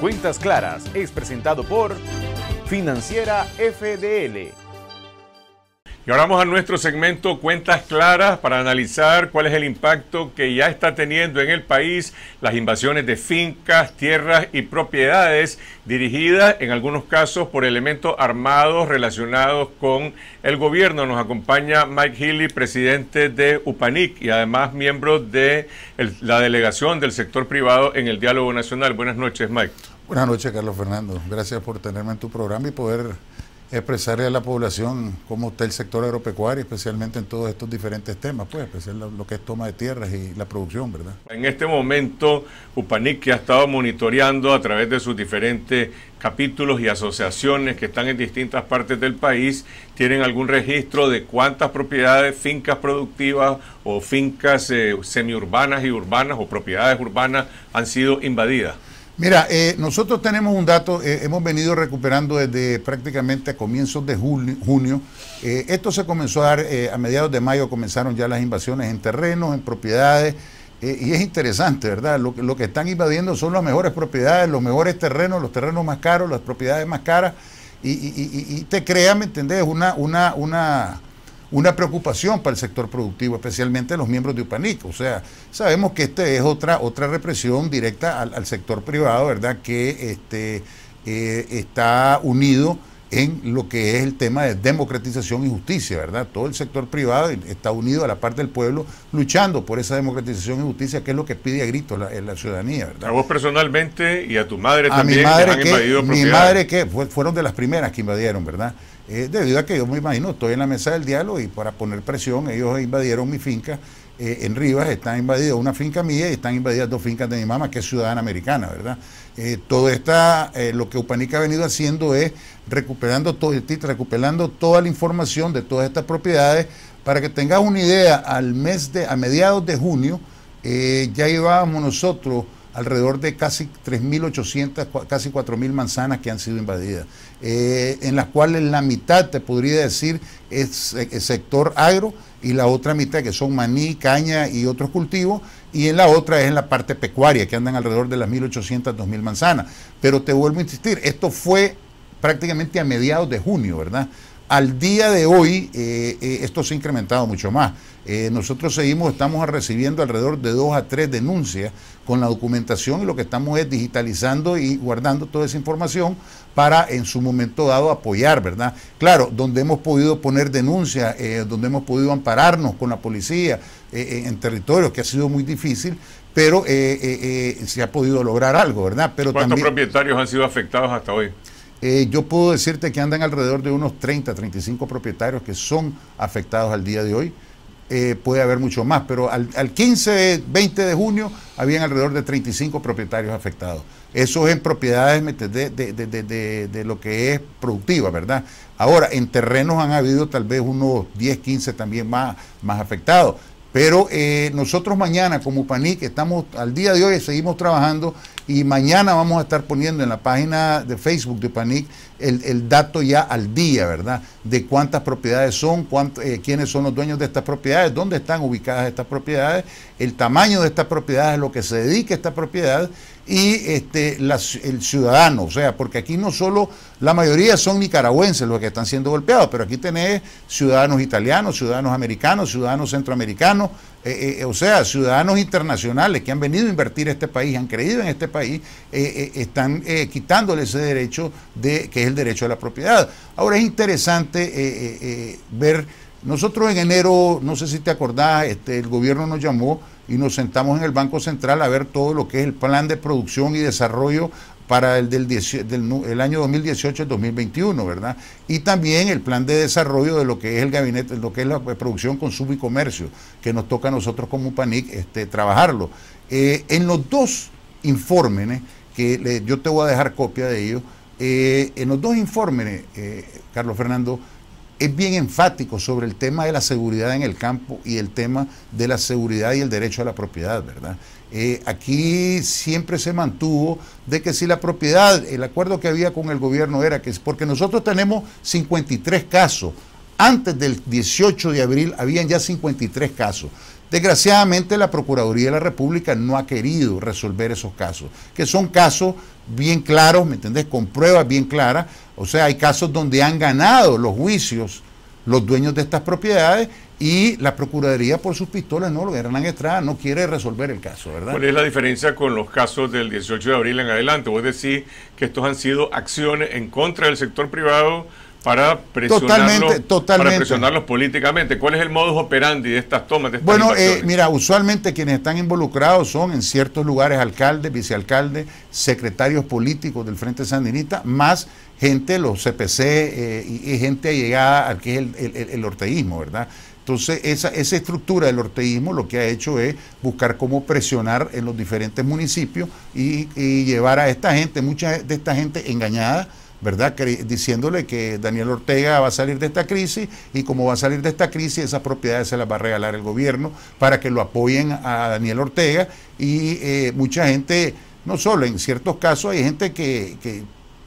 Cuentas Claras es presentado por Financiera FDL y ahora vamos a nuestro segmento Cuentas Claras para analizar cuál es el impacto que ya está teniendo en el país las invasiones de fincas, tierras y propiedades dirigidas en algunos casos por elementos armados relacionados con el gobierno. Nos acompaña Mike Healy, presidente de UPANIC y además miembro de la delegación del sector privado en el Diálogo Nacional. Buenas noches, Mike. Buenas noches, Carlos Fernando. Gracias por tenerme en tu programa y poder expresarle a la población cómo está el sector agropecuario, especialmente en todos estos diferentes temas, pues, especialmente lo que es toma de tierras y la producción, ¿verdad? En este momento, Upanic, que ha estado monitoreando a través de sus diferentes capítulos y asociaciones que están en distintas partes del país, tienen algún registro de cuántas propiedades, fincas productivas o fincas eh, semiurbanas y urbanas o propiedades urbanas han sido invadidas. Mira, eh, nosotros tenemos un dato, eh, hemos venido recuperando desde prácticamente a comienzos de junio. Eh, esto se comenzó a dar a mediados de mayo, comenzaron ya las invasiones en terrenos, en propiedades. y es interesante, ¿verdad? Lo, lo que están invadiendo son las mejores propiedades, los mejores terrenos, los terrenos más caros, las propiedades más caras. Y, te crea, ¿me entendés? Una, una, una, una preocupación para el sector productivo, especialmente los miembros de UPANIC. O sea, sabemos que esta es otra, otra represión directa al, sector privado, ¿verdad? Que este, eh, está unido en lo que es el tema de democratización y justicia, ¿verdad? Todo el sector privado está unido a la parte del pueblo luchando por esa democratización y justicia, que es lo que pide a gritos la, eh, ciudadanía, ¿verdad? A vos personalmente y a tu madre a también. Mi madre que, mi madre que fueron de las primeras que invadieron, ¿verdad? Eh, debido a que yo me imagino, estoy en la mesa del diálogo y para poner presión ellos invadieron mi finca eh, en Rivas están invadidas una finca mía y están invadidas dos fincas de mi mamá, que es ciudadana americana, ¿verdad? Eh, todo está eh, lo que Upanica ha venido haciendo es recuperando, todo, recuperando toda la información de todas estas propiedades. Para que tengas una idea, al mes de, a mediados de junio ya llevábamos nosotros alrededor de casi 3.800, casi 4.000 manzanas que han sido invadidas, en las cuales la mitad, te podría decir, es, es sector agro y la otra mitad que son maní, caña y otros cultivos, y en la otra es en la parte pecuaria, que andan alrededor de las 1.800, 2.000 manzanas. Pero te vuelvo a insistir, esto fue prácticamente a mediados de junio, ¿verdad? Al día de hoy, eh, eh, esto se ha incrementado mucho más. Eh, nosotros seguimos, estamos recibiendo alrededor de dos a tres denuncias con la documentación y lo que estamos es digitalizando y guardando toda esa información para en su momento dado apoyar, ¿verdad? Claro, donde hemos podido poner denuncias, donde hemos podido ampararnos con la policía en territorios que ha sido muy difícil, pero se ha podido lograr algo, ¿verdad? ¿Cuántos propietarios han sido afectados hasta hoy? Eh, yo puedo decirte que andan alrededor de unos 30, 35 propietarios que son afectados al día de hoy. Eh, puede haber mucho más, pero al, 15, 20 de junio habían alrededor de 35 propietarios afectados. Eso es en propiedades de, lo que es productiva, ¿verdad? Ahora, en terrenos han habido tal vez unos 10, 15 también más, más afectados. Pero eh, nosotros mañana como PANIC estamos al día de hoy, seguimos trabajando y mañana vamos a estar poniendo en la página de Facebook de PANIC el, dato ya al día, ¿verdad? De cuántas propiedades son, cuánto, eh, quiénes son los dueños de estas propiedades, dónde están ubicadas estas propiedades, el tamaño de estas propiedades, lo que se dedica a propiedad. propiedades y este, el ciudadano, o sea, porque aquí no solo la mayoría son nicaragüenses los que están siendo golpeados, pero aquí tenés ciudadanos italianos, ciudadanos americanos, ciudadanos centroamericanos, eh, eh, eh, o sea, ciudadanos internacionales que han venido a invertir en este país, han creído en este país, están quitándole ese derecho de, que es el derecho a la propiedad. Ahora es interesante ver, nosotros en enero, no sé si te acordás, este, el gobierno nos llamó, y nos sentamos en el Banco Central a ver todo lo que es el plan de producción y desarrollo para el del, del año 2018 2021, ¿verdad? Y también el plan de desarrollo de lo que es el gabinete, lo que es la eh, producción, consumo y comercio, que nos toca a nosotros como PANIC este, trabajarlo. Eh, en los dos informes, que yo te voy a dejar copia de ellos, eh, en los dos informes, Carlos Fernando, es bien enfático sobre el tema de la seguridad en el campo y el tema de la seguridad y el derecho a la propiedad, ¿verdad? Eh, aquí siempre se mantuvo de que si la propiedad, el acuerdo que había con el gobierno era que, porque nosotros tenemos 53 casos, antes del 18 de abril habían ya 53 casos. Desgraciadamente la Procuraduría de la República no ha querido resolver esos casos, que son casos bien claros, ¿me entendés? Con pruebas bien claras. O sea, hay casos donde han ganado los juicios los dueños de estas propiedades y la Procuraduría por sus pistolas, no, Hernán Estrada no quiere resolver el caso, ¿verdad? ¿Cuál es la diferencia con los casos del 18 de abril en adelante? Vos decís que estos han sido acciones en contra del sector privado para presionarlos, presionarlos políticamente. ¿Cuál es el modus operandi de estas tomas? De bueno, eh, mira, usualmente quienes están involucrados son en ciertos lugares alcaldes, vicealcaldes, secretarios políticos del Frente Sandinista, más gente, los CPC eh, y, gente llegada al que es el, el, orteísmo, ¿verdad? Entonces, esa, esa, estructura del orteísmo lo que ha hecho es buscar cómo presionar en los diferentes municipios y, y llevar a esta gente, mucha de esta gente engañada, ¿verdad? diciéndole que Daniel Ortega va a salir de esta crisis y como va a salir de esta crisis, esas propiedades se las va a regalar el gobierno para que lo apoyen a Daniel Ortega y eh, mucha gente, no solo, en ciertos casos hay gente que,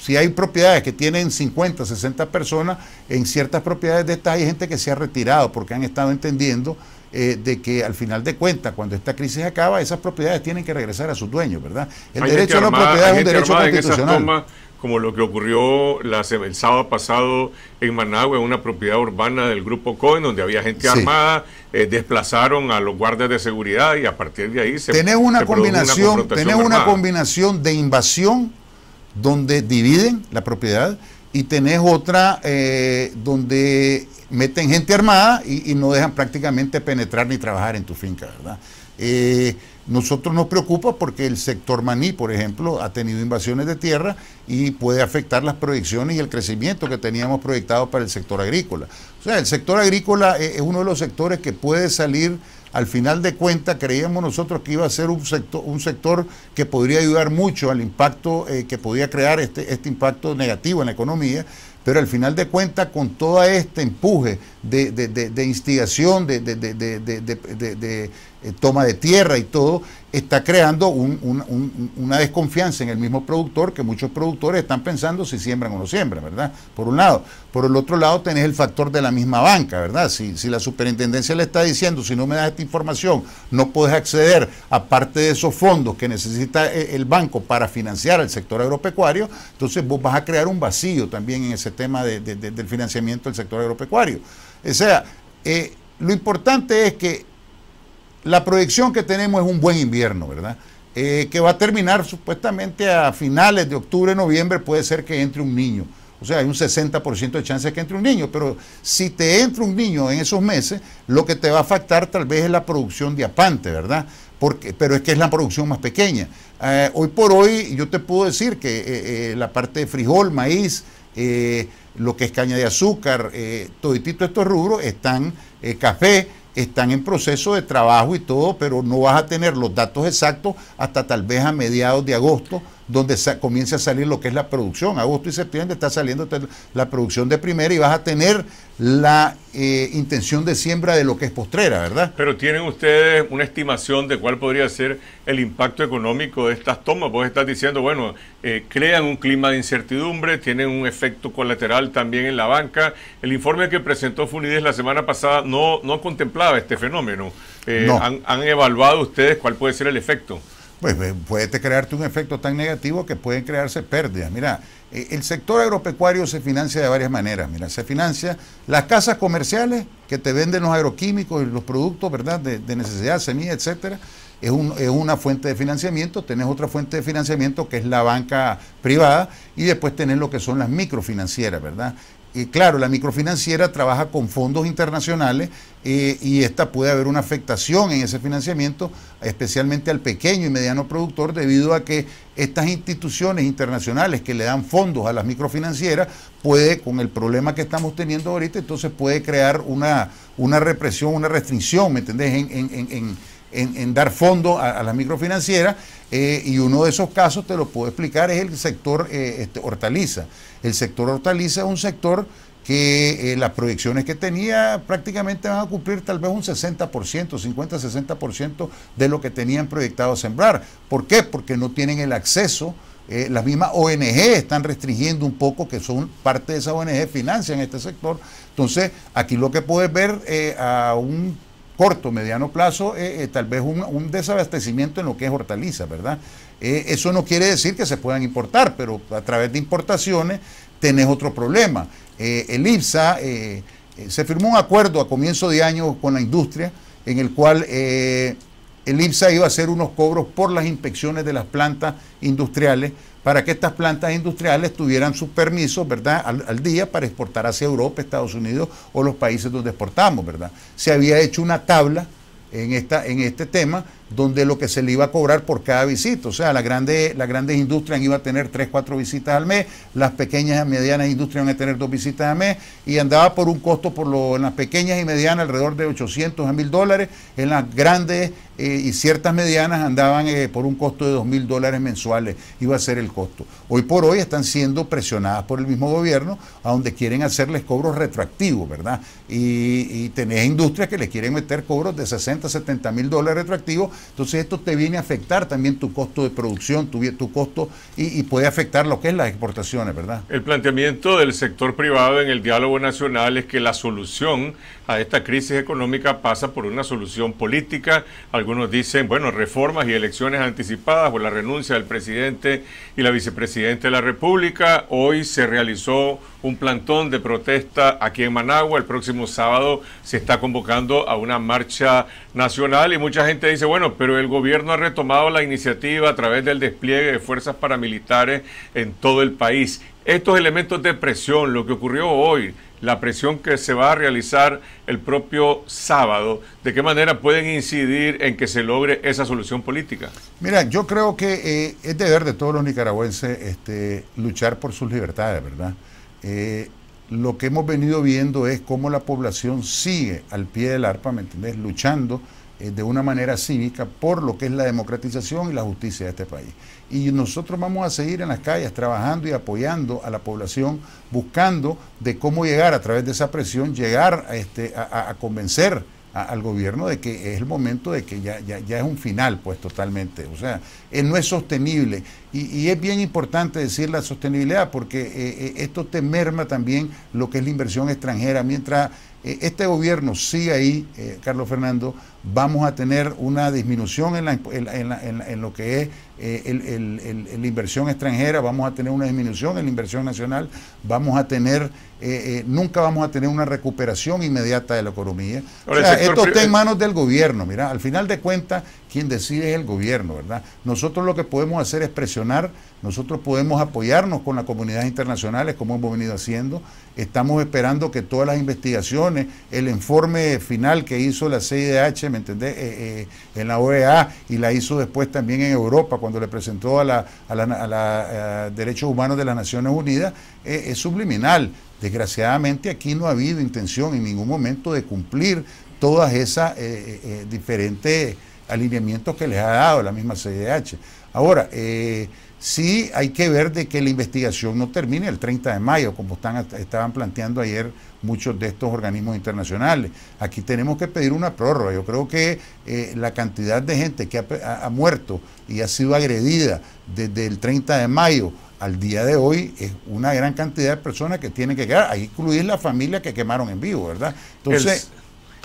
si hay propiedades que tienen 50, 60 personas, en ciertas propiedades de estas hay gente que se ha retirado porque han estado entendiendo eh, de que al final de cuentas, cuando esta crisis acaba, esas propiedades tienen que regresar a sus dueños ¿verdad? El derecho a la propiedad es un derecho constitucional como lo que ocurrió la, el sábado pasado en Managua, en una propiedad urbana del grupo Cohen, donde había gente armada, eh, desplazaron a los guardias de seguridad y a partir de ahí se Tenés una combinación, una combinación de invasión donde dividen la propiedad y tenés otra eh, donde meten gente armada y, no dejan prácticamente penetrar ni trabajar en tu finca, ¿verdad? Eh, nosotros nos preocupa porque el sector maní, por ejemplo, ha tenido invasiones de tierra y puede afectar las proyecciones y el crecimiento que teníamos proyectado para el sector agrícola. O sea, el sector agrícola eh, es uno de los sectores que puede salir al final de cuentas creíamos nosotros que iba a ser un sector, un sector que podría ayudar mucho al impacto eh, que podía crear este, este, impacto negativo en la economía, pero al final de cuentas con todo este empuje de, de, de instigación, de, eh, toma de tierra y todo, está creando una desconfianza en el mismo productor que muchos productores están pensando si siembran o no siembran, ¿verdad? Por un lado. Por el otro lado tenés el factor de la misma banca, ¿verdad? Si, si la superintendencia le está diciendo, si no me das esta información, no puedes acceder a parte de esos fondos que necesita eh, el banco para financiar el sector agropecuario, entonces vos vas a crear un vacío también en ese tema del financiamiento del sector agropecuario. O sea, eh, lo importante es que la proyección que tenemos es un buen invierno, ¿verdad? Eh, que va a terminar supuestamente a finales de octubre, noviembre, puede ser que entre un niño. O sea, hay un 60% de chance que entre un niño, pero si te entra un niño en esos meses, lo que te va a afectar tal vez es la producción de apante, ¿verdad? Porque, pero es que es la producción más pequeña. Eh, hoy por hoy yo te puedo decir que eh, la parte de frijol, maíz, lo que es caña de azúcar, todo estos rubros, están café, están en proceso de trabajo y todo, pero no vas a tener los datos exactos hasta tal vez a mediados de agosto donde comienza a salir lo que es la producción. Agosto y septiembre está saliendo la producción de primera y vas a tener la eh, intención de siembra de lo que es postrera, ¿verdad? Pero tienen ustedes una estimación de cuál podría ser el impacto económico de estas tomas. Vos estás diciendo, bueno, eh, crean un clima de incertidumbre, tienen un efecto colateral también en la banca. El informe que presentó Funides la semana pasada no, no contemplaba este fenómeno. Eh, han, han evaluado ustedes cuál puede ser el efecto pues eh, puede crearte un efecto tan negativo que pueden crearse pérdidas. Mira, eh, el sector agropecuario se financia de varias maneras. Mira, se financia las casas comerciales que te venden los agroquímicos y los productos, ¿verdad? De, necesidad, semillas, etcétera. Es, es, una fuente de financiamiento, tenés otra fuente de financiamiento que es la banca privada y después tenés lo que son las microfinancieras, ¿verdad? Eh, claro, la microfinanciera trabaja con fondos internacionales eh, y esta puede haber una afectación en ese financiamiento, especialmente al pequeño y mediano productor, debido a que estas instituciones internacionales que le dan fondos a las microfinancieras, puede, con el problema que estamos teniendo ahorita, entonces puede crear una, una represión, una restricción, ¿me entendés? en en, dar fondo a, las microfinancieras eh, y uno de esos casos, te lo puedo explicar, es el sector eh, este, hortaliza. El sector hortaliza es un sector que eh, las proyecciones que tenía prácticamente van a cumplir tal vez un 60%, 50-60% de lo que tenían proyectado sembrar. ¿Por qué? Porque no tienen el acceso. las mismas ONG están restringiendo un poco, que son parte de esas ONG financian este sector. Entonces, aquí lo que puedes ver a un corto, mediano plazo, eh, eh, tal vez un, desabastecimiento en lo que es hortaliza, ¿verdad? Eh, eso no quiere decir que se puedan importar, pero a través de importaciones tenés otro problema. el IPSA se firmó un acuerdo a comienzo de año con la industria en el cual el IPSA iba a hacer unos cobros por las inspecciones de las plantas industriales para que estas plantas industriales tuvieran sus permisos, ¿verdad?, al, día para exportar hacia Europa, Estados Unidos o los países donde exportamos, ¿verdad? Se había hecho una tabla en, esta, en este tema donde lo que se le iba a cobrar por cada visita. O sea, las grandes, las grandes industrias iban a tener 3, 4 visitas al mes, las pequeñas y medianas industrias iban a tener dos visitas al mes, y andaba por un costo por lo, en las pequeñas y medianas alrededor de 800 a 1000 dólares, en las grandes eh, y ciertas medianas andaban eh, por un costo de 2 mil dólares mensuales, iba a ser el costo. Hoy por hoy están siendo presionadas por el mismo gobierno, a donde quieren hacerles cobros retroactivos, ¿verdad? Y, tenés industrias que les quieren meter cobros de 60, 70 mil dólares retroactivos entonces esto te viene a afectar también tu costo de producción, tu, tu costo y, y puede afectar lo que es las exportaciones, ¿verdad? El planteamiento del sector privado en el diálogo nacional es que la solución a esta crisis económica pasa por una solución política. Algunos dicen, bueno, reformas y elecciones anticipadas o la renuncia del presidente y la vicepresidenta de la República. Hoy se realizó un plantón de protesta aquí en Managua. El próximo sábado se está convocando a una marcha nacional y mucha gente dice, bueno, pero el gobierno ha retomado la iniciativa a través del despliegue de fuerzas paramilitares en todo el país. Estos elementos de presión, lo que ocurrió hoy, la presión que se va a realizar el propio sábado, ¿de qué manera pueden incidir en que se logre esa solución política? Mira, yo creo que eh, es deber de todos los nicaragüenses este, luchar por sus libertades, ¿verdad? Eh, lo que hemos venido viendo es cómo la población sigue al pie del arpa, ¿me entendés? Luchando eh, de una manera cívica por lo que es la democratización y la justicia de este país. Y nosotros vamos a seguir en las calles trabajando y apoyando a la población, buscando de cómo llegar a través de esa presión, llegar a, este, a, convencer al gobierno de que es el momento de que ya, ya, ya es un final, pues totalmente. O sea, eh, no es sostenible y, es bien importante decir la sostenibilidad porque eh, eh, esto te merma también lo que es la inversión extranjera. Mientras eh, este gobierno siga ahí, Carlos Fernando, vamos a tener una disminución en, lo que es la inversión extranjera, vamos a tener una disminución en la inversión nacional, vamos a tener, nunca vamos a tener una recuperación inmediata de la economía. esto está en manos del gobierno, mira, al final de cuentas quien decide es el gobierno, ¿verdad? Nosotros lo que podemos hacer es presionar, nosotros podemos apoyarnos con las comunidades internacionales, como hemos venido haciendo. Estamos esperando que todas las investigaciones, el informe final que hizo la CIDH, ¿me entendés? Eh, eh, en la OEA y la hizo después también en Europa, cuando le presentó a la, eh, Derechos Humanos de las Naciones Unidas, es subliminal. Desgraciadamente aquí no ha habido intención en ningún momento de cumplir todas esas diferentes alineamientos que les ha dado la misma CIDH. Ahora, eh, sí hay que ver de que la investigación no termine el 30 de mayo, como están, estaban planteando ayer muchos de estos organismos internacionales. Aquí tenemos que pedir una prórroga. Yo creo que eh, la cantidad de gente que ha, muerto y ha sido agredida desde el 30 de mayo al día de hoy es una gran cantidad de personas que tienen que quedar, ahí incluir la familia que quemaron en vivo, ¿verdad? Entonces...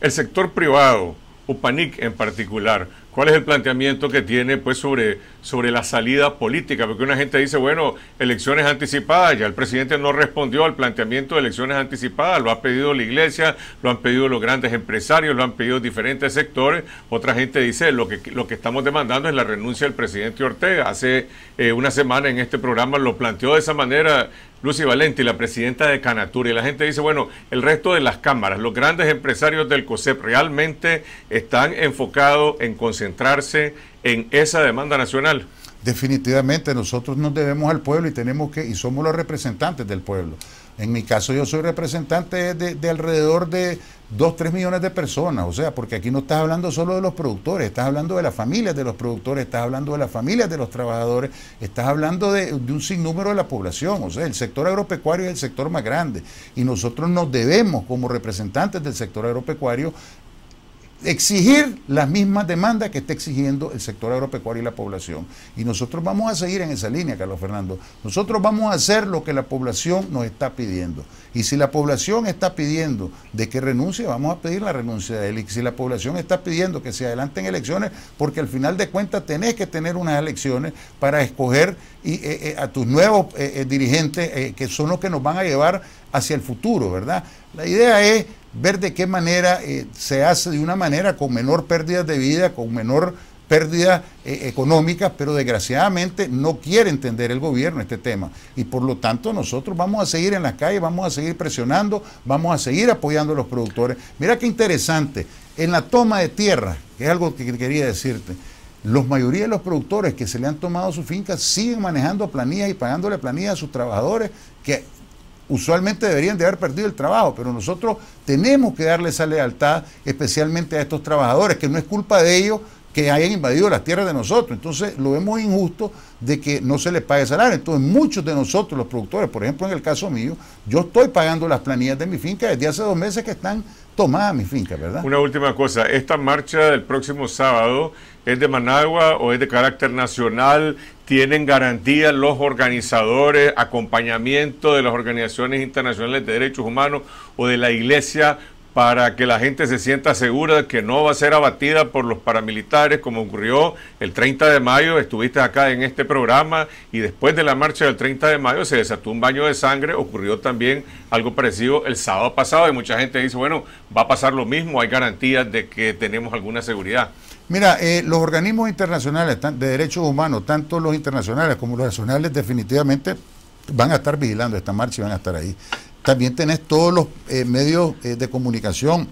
el sector privado UPANIC en particular. ¿Cuál es el planteamiento que tiene pues sobre, sobre la salida política? Porque una gente dice, bueno, elecciones anticipadas, ya el presidente no respondió al planteamiento de elecciones anticipadas, lo ha pedido la iglesia, lo han pedido los grandes empresarios, lo han pedido diferentes sectores. Otra gente dice, lo que, lo que estamos demandando es la renuncia del presidente Ortega. Hace eh, una semana en este programa lo planteó de esa manera Lucy Valenti, la presidenta de Canatur, y la gente dice, bueno, el resto de las cámaras, los grandes empresarios del COSEP realmente están enfocados en concentrarse en esa demanda nacional. Definitivamente, nosotros nos debemos al pueblo y tenemos que, y somos los representantes del pueblo. En mi caso yo soy representante de, alrededor de 2, 3 millones de personas, o sea, porque aquí no estás hablando solo de los productores, estás hablando de las familias de los productores, estás hablando de las familias de los trabajadores, estás hablando de, de un sinnúmero de la población, o sea, el sector agropecuario es el sector más grande y nosotros nos debemos como representantes del sector agropecuario exigir las mismas demandas que está exigiendo el sector agropecuario y la población. Y nosotros vamos a seguir en esa línea, Carlos Fernando. Nosotros vamos a hacer lo que la población nos está pidiendo. Y si la población está pidiendo de que renuncie, vamos a pedir la renuncia de él. Y si la población está pidiendo que se adelanten elecciones, porque al final de cuentas tenés que tener unas elecciones para escoger eh, eh, a tus nuevos eh, dirigentes, que son los que nos van a llevar hacia el futuro, ¿verdad? La idea es ver de qué manera eh, se hace de una manera con menor pérdida de vida, con menor pérdida eh, económica, pero desgraciadamente no quiere entender el gobierno este tema. Y por lo tanto nosotros vamos a seguir en las calles, vamos a seguir presionando, vamos a seguir apoyando a los productores. Mira qué interesante, en la toma de tierra, que es algo que quería decirte, la mayoría de los productores que se le han tomado sus fincas siguen manejando planillas y pagándole planillas a sus trabajadores que usualmente deberían de haber perdido el trabajo, pero nosotros tenemos que darle esa lealtad especialmente a estos trabajadores, que no es culpa de ellos que hayan invadido las tierras de nosotros. Entonces lo vemos injusto de que no se les pague salario. Entonces muchos de nosotros, los productores, por ejemplo en el caso mío, yo estoy pagando las planillas de mi finca desde hace dos meses que están tomadas mi finca, ¿verdad? Una última cosa, esta marcha del próximo sábado es de Managua o es de carácter nacional, tienen garantía los organizadores, acompañamiento de las organizaciones internacionales de derechos humanos o de la Iglesia para que la gente se sienta segura de que no va a ser abatida por los paramilitares, como ocurrió el 30 de mayo, estuviste acá en este programa, y después de la marcha del 30 de mayo se desató un baño de sangre, ocurrió también algo parecido el sábado pasado, y mucha gente dice, bueno, va a pasar lo mismo, hay garantías de que tenemos alguna seguridad. Mira, eh, los organismos internacionales de derechos humanos, tanto los internacionales como los nacionales, definitivamente van a estar vigilando esta marcha y van a estar ahí también tenés todos los eh, medios eh, de comunicación,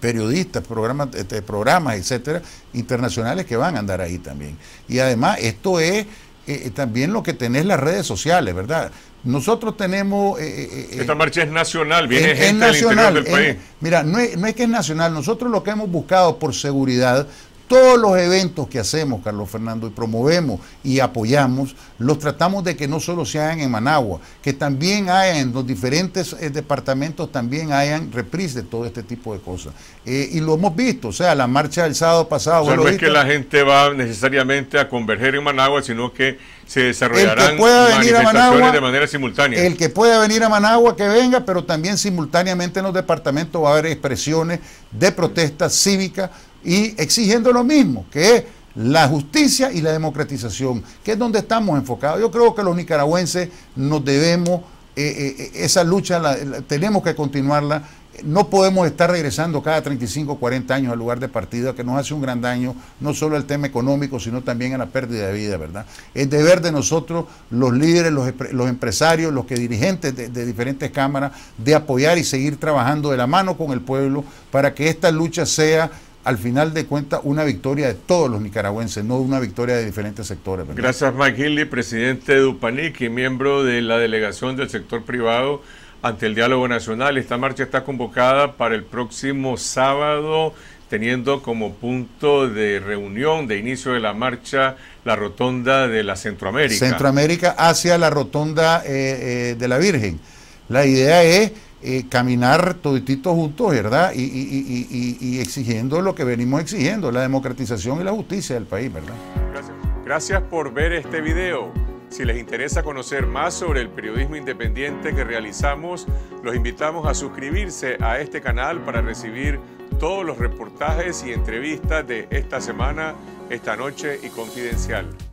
periodistas, programas, este, programas, etcétera, internacionales que van a andar ahí también. Y además, esto es eh, también lo que tenés las redes sociales, ¿verdad? Nosotros tenemos... Esta marcha es nacional, viene gente nacional, del país. mira, no no es que es nacional, nosotros lo que hemos buscado por seguridad todos los eventos que hacemos, Carlos Fernando, y promovemos y apoyamos, los tratamos de que no solo se hagan en Managua, que también hayan en los diferentes eh, departamentos, también hayan reprise de todo este tipo de cosas. Eh, y lo hemos visto, o sea, la marcha del sábado pasado. no es que la gente va necesariamente a converger en Managua, sino que se desarrollarán manifestaciones de manera simultánea. El que pueda venir a Managua, que venga, pero también simultáneamente en los departamentos va a haber expresiones de protesta cívica y exigiendo lo mismo, que es la justicia y la democratización, que es donde estamos enfocados. Yo creo que los nicaragüenses nos debemos, eh, eh, esa lucha tenemos que continuarla. No podemos estar regresando cada 35 o 40 años al lugar de partida, que nos hace un gran daño, no solo al tema económico, sino también a la pérdida de vida, ¿verdad? Es deber de nosotros, los líderes, los, empresarios, los que dirigentes de diferentes cámaras, de apoyar y seguir trabajando de la mano con el pueblo para que esta lucha sea al final de cuentas una victoria de todos los nicaragüenses, no una victoria de diferentes sectores. Gracias Mike presidente de UPANIC y miembro de la delegación del sector privado ante el diálogo nacional. Esta marcha está convocada para el próximo sábado teniendo como punto de reunión, de inicio de la marcha, la rotonda de la Centroamérica. Centroamérica hacia la rotonda eh, eh, de la Virgen. La idea es eh, caminar toditos juntos, ¿verdad? Y, y, exigiendo lo que venimos exigiendo, la democratización y la justicia del país, ¿verdad? Gracias. Gracias por ver este video. Si les interesa conocer más sobre el periodismo independiente que realizamos, los invitamos a suscribirse a este canal para recibir todos los reportajes y entrevistas de esta semana, esta noche y confidencial.